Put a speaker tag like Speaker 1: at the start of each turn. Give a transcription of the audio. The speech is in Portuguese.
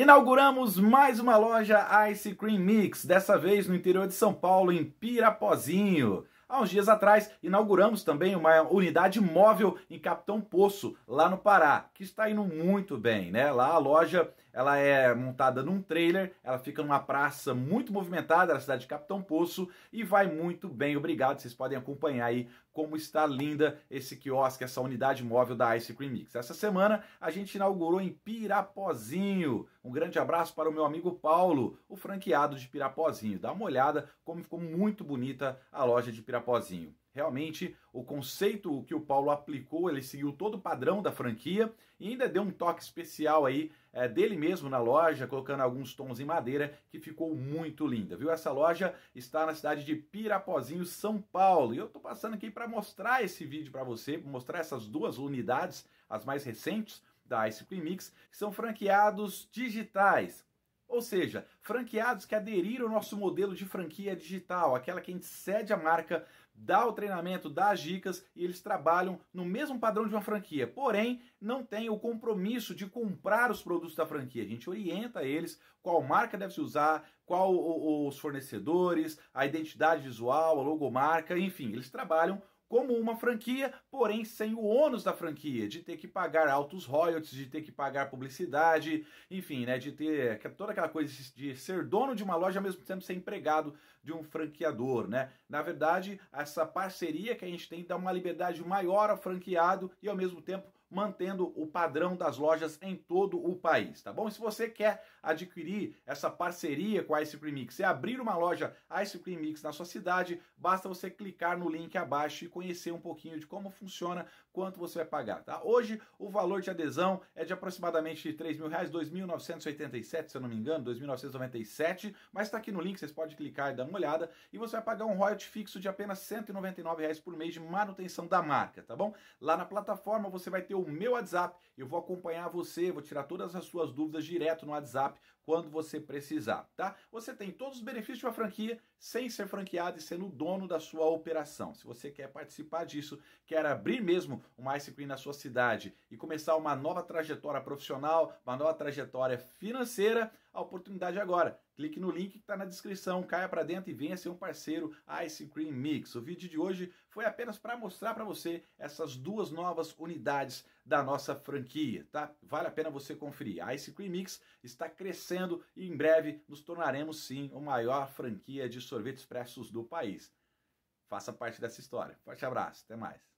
Speaker 1: Inauguramos mais uma loja Ice Cream Mix, dessa vez no interior de São Paulo, em Pirapozinho. Há uns dias atrás, inauguramos também uma unidade móvel em Capitão Poço, lá no Pará, que está indo muito bem, né? Lá a loja ela é montada num trailer, ela fica numa praça muito movimentada na cidade de Capitão Poço e vai muito bem. Obrigado, vocês podem acompanhar aí como está linda esse quiosque, essa unidade móvel da Ice Cream Mix. Essa semana a gente inaugurou em Pirapozinho. Um grande abraço para o meu amigo Paulo, o franqueado de Pirapozinho. Dá uma olhada como ficou muito bonita a loja de Pirapozinho. Realmente, o conceito que o Paulo aplicou, ele seguiu todo o padrão da franquia e ainda deu um toque especial aí é, dele mesmo na loja, colocando alguns tons em madeira, que ficou muito linda, viu? Essa loja está na cidade de Pirapozinho, São Paulo. E eu estou passando aqui para mostrar esse vídeo para você, mostrar essas duas unidades, as mais recentes da Ice Cream Mix, que são franqueados digitais. Ou seja, franqueados que aderiram ao nosso modelo de franquia digital, aquela que a gente cede a marca, dá o treinamento, dá as dicas e eles trabalham no mesmo padrão de uma franquia, porém não tem o compromisso de comprar os produtos da franquia. A gente orienta eles qual marca deve se usar, qual os fornecedores, a identidade visual, a logomarca, enfim, eles trabalham como uma franquia, porém sem o ônus da franquia, de ter que pagar altos royalties, de ter que pagar publicidade, enfim, né, de ter toda aquela coisa de ser dono de uma loja ao mesmo tempo ser empregado de um franqueador, né? Na verdade, essa parceria que a gente tem dá uma liberdade maior ao franqueado e ao mesmo tempo mantendo o padrão das lojas em todo o país, tá bom? E se você quer adquirir essa parceria com a Ice Cream Mix e abrir uma loja Ice Cream Mix na sua cidade, basta você clicar no link abaixo e conhecer um pouquinho de como funciona, quanto você vai pagar, tá? Hoje o valor de adesão é de aproximadamente R$ 3.000, 2.987, se eu não me engano, 2.997, mas está aqui no link, vocês podem clicar e dar uma olhada, e você vai pagar um royalty fixo de apenas R$ 199 por mês de manutenção da marca, tá bom? Lá na plataforma você vai ter o meu WhatsApp. Eu vou acompanhar você, vou tirar todas as suas dúvidas direto no WhatsApp quando você precisar, tá? Você tem todos os benefícios de uma franquia sem ser franqueado e sendo dono da sua operação. Se você quer participar disso, quer abrir mesmo uma ice cream na sua cidade e começar uma nova trajetória profissional, uma nova trajetória financeira, a oportunidade é agora. Clique no link que está na descrição, caia para dentro e venha ser um parceiro Ice Cream Mix. O vídeo de hoje foi apenas para mostrar para você essas duas novas unidades da nossa franquia, tá? Vale a pena você conferir. A Ice Cream Mix está crescendo e em breve nos tornaremos sim a maior franquia de sorvetes expressos do país. Faça parte dessa história. Forte abraço, até mais.